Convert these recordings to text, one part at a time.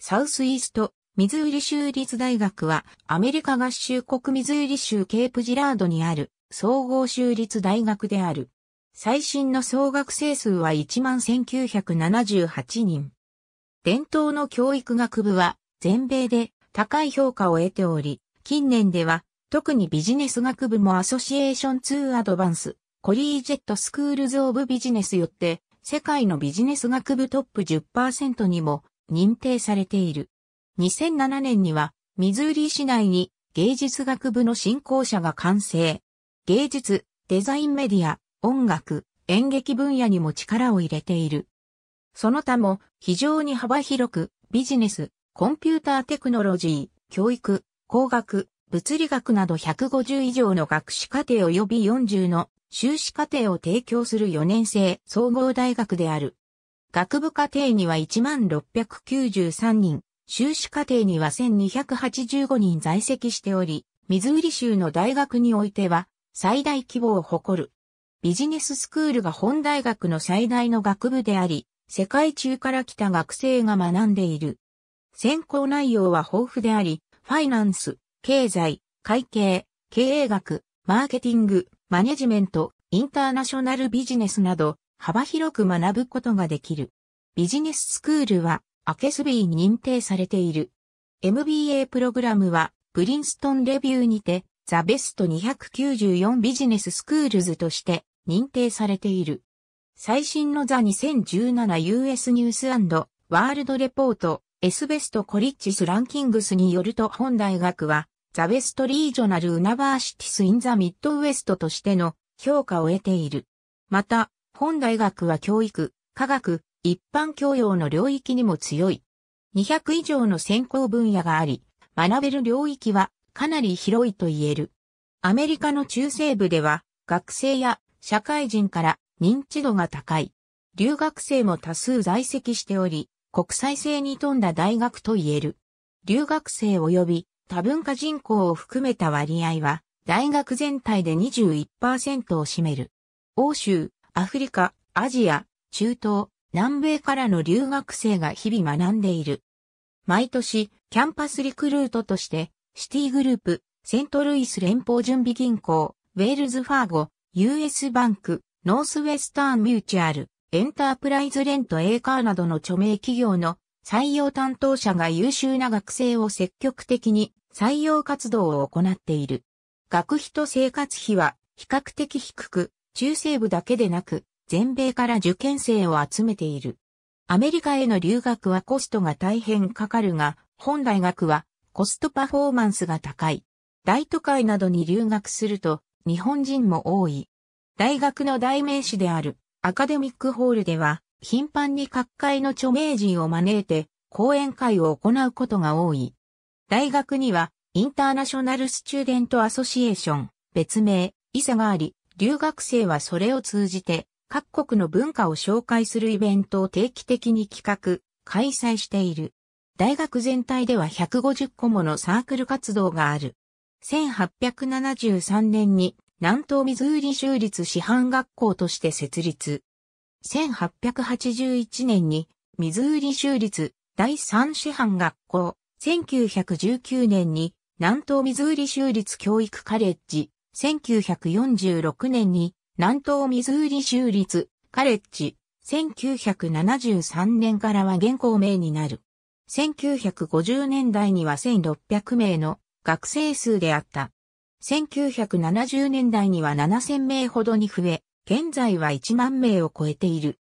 サウスイースト、ミズーリ州立大学は、アメリカ合衆国ミズーリ州ケープジラードにある、総合州立大学である。最新の総学生数は11,978人。伝統の教育学部は、全米で高い評価を得ており、近年では、特にビジネス学部もアソシエーション2アドバンス、コリージェットスクールズオブビジネスよって、世界のビジネス学部トップ10%にも認定されている。2007年には、ミズーリ市内に芸術学部の振興者が完成。芸術、デザインメディア、音楽、演劇分野にも力を入れている。その他も非常に幅広くビジネス、コンピューターテクノロジー、教育、工学、物理学など150以上の学士課程及び40の修士課程を提供する4年生総合大学である。学部課程には1693人、修士課程には1285人在籍しており、ミズーリ州の大学においては最大規模を誇る。ビジネススクールが本大学の最大の学部であり、世界中から来た学生が学んでいる。専攻内容は豊富であり、ファイナンス、経済、会計、経営学、マーケティング、マネジメント、インターナショナルビジネスなど、幅広く学ぶことができる。ビジネススクールは、アケスビーに認定されている。MBA プログラムは、プリンストンレビューにて、ザ・ベスト294ビジネススクールズとして認定されている。最新のザ 2017US ニュースワールドレポート S ベストコリッジスランキングスによると本大学はザ・ベストリージョナル・ウナバーシティス・イン・ザ・ミッドウエストとしての評価を得ている。また、本大学は教育、科学、一般教養の領域にも強い。200以上の専攻分野があり、学べる領域はかなり広いと言える。アメリカの中西部では、学生や社会人から認知度が高い。留学生も多数在籍しており、国際性に富んだ大学と言える。留学生及び多文化人口を含めた割合は、大学全体で21%を占める。欧州、アフリカ、アジア、中東、南米からの留学生が日々学んでいる。毎年、キャンパスリクルートとして、シティグループ、セントルイス連邦準備銀行、ウェールズファーゴ、US バンク、ノースウェスタンミューチュアル、エンタープライズレントエーカーなどの著名企業の採用担当者が優秀な学生を積極的に採用活動を行っている。学費と生活費は比較的低く、中西部だけでなく、全米から受験生を集めている。アメリカへの留学はコストが大変かかるが、本大学はコストパフォーマンスが高い。大都会などに留学すると日本人も多い。大学の代名詞であるアカデミックホールでは頻繁に各界の著名人を招いて講演会を行うことが多い。大学にはインターナショナルスチューデントアソシエーション、別名、イサがあり、留学生はそれを通じて、各国の文化を紹介するイベントを定期的に企画、開催している。大学全体では150個ものサークル活動がある。1873年に南東ミズーリ州立師範学校として設立。1881年にミズーリ州立第3師範学校。1919年に南東ミズーリ州立教育カレッジ。1946年に南東ミズーリ州立カレッジ、1973年からは現行名になる。1950年代には1600名の学生数であった。1970年代には7000名ほどに増え、現在は1万名を超えている。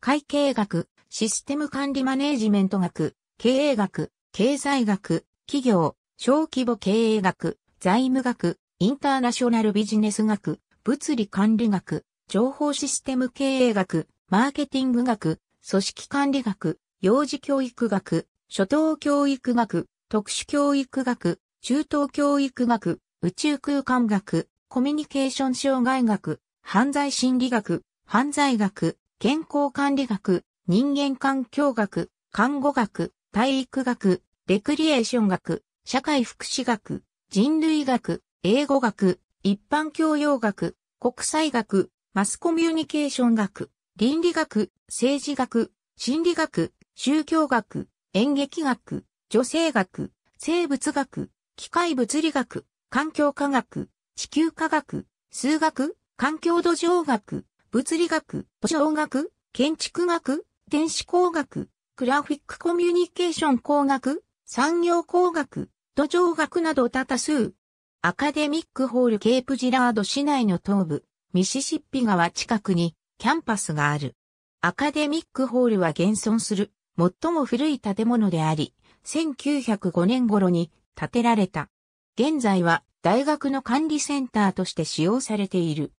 会計学、システム管理マネージメント学、経営学、経済学、企業、小規模経営学、財務学、インターナショナルビジネス学、物理管理学、情報システム経営学、マーケティング学、組織管理学、幼児教育学、初等教育学、特殊教育学、中等教育学、宇宙空間学、コミュニケーション障害学、犯罪心理学、犯罪学、健康管理学、人間環境学、看護学、体育学、レクリエーション学、社会福祉学、人類学、英語学、一般教養学、国際学、マスコミュニケーション学、倫理学、政治学、心理学、宗教学、演劇学、女性学、生物学、機械物理学、環境科学、地球科学、数学、環境土壌学、物理学、壌学、建築学、電子工学、グラフィックコミュニケーション工学、産業工学、土壌学など多数。アカデミックホールケープジラード市内の東部、ミシシッピ川近くにキャンパスがある。アカデミックホールは現存する最も古い建物であり、1905年頃に建てられた。現在は大学の管理センターとして使用されている。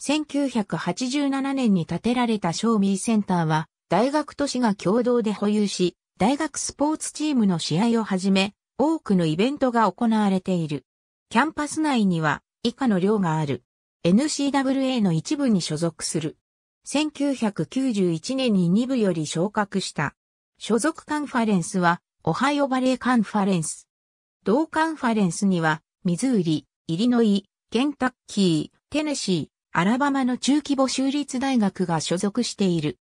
1987年に建てられたショーミーセンターは大学都市が共同で保有し、大学スポーツチームの試合をはじめ、多くのイベントが行われている。キャンパス内には以下の寮がある。n c w a の一部に所属する。1991年に2部より昇格した。所属カンファレンスは、オハイオバレーカンファレンス。同カンファレンスには、ミズーリ、イリノイ、ケンタッキー、テネシー、アラバマの中規模州立大学が所属している。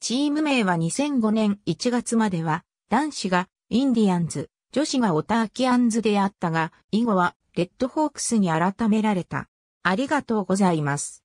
チーム名は2005年1月までは、男子がインディアンズ、女子がオターキアンズであったが、以後はレッドホークスに改められた。ありがとうございます。